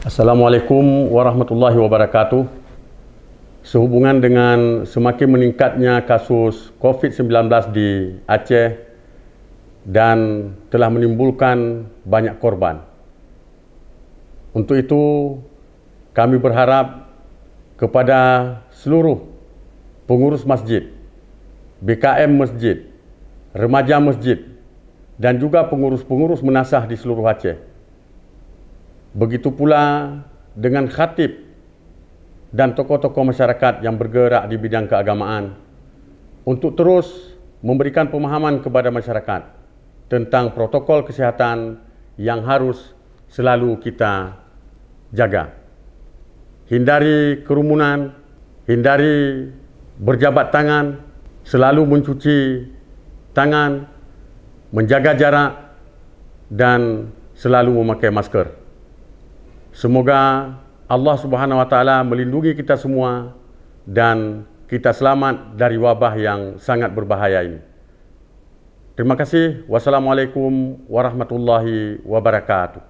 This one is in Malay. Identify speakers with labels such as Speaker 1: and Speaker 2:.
Speaker 1: Assalamualaikum warahmatullahi wabarakatuh. Sehubungan dengan semakin meningkatnya kasus COVID-19 di Aceh dan telah menimbulkan banyak korban. Untuk itu, kami berharap kepada seluruh pengurus masjid, BKM masjid, remaja masjid dan juga pengurus-pengurus menasah di seluruh Aceh Begitu pula dengan khatib dan tokoh-tokoh masyarakat yang bergerak di bidang keagamaan untuk terus memberikan pemahaman kepada masyarakat tentang protokol kesihatan yang harus selalu kita jaga. Hindari kerumunan, hindari berjabat tangan, selalu mencuci tangan, menjaga jarak dan selalu memakai masker. Semoga Allah Subhanahu wa taala melindungi kita semua dan kita selamat dari wabah yang sangat berbahaya ini. Terima kasih. Wassalamualaikum warahmatullahi wabarakatuh.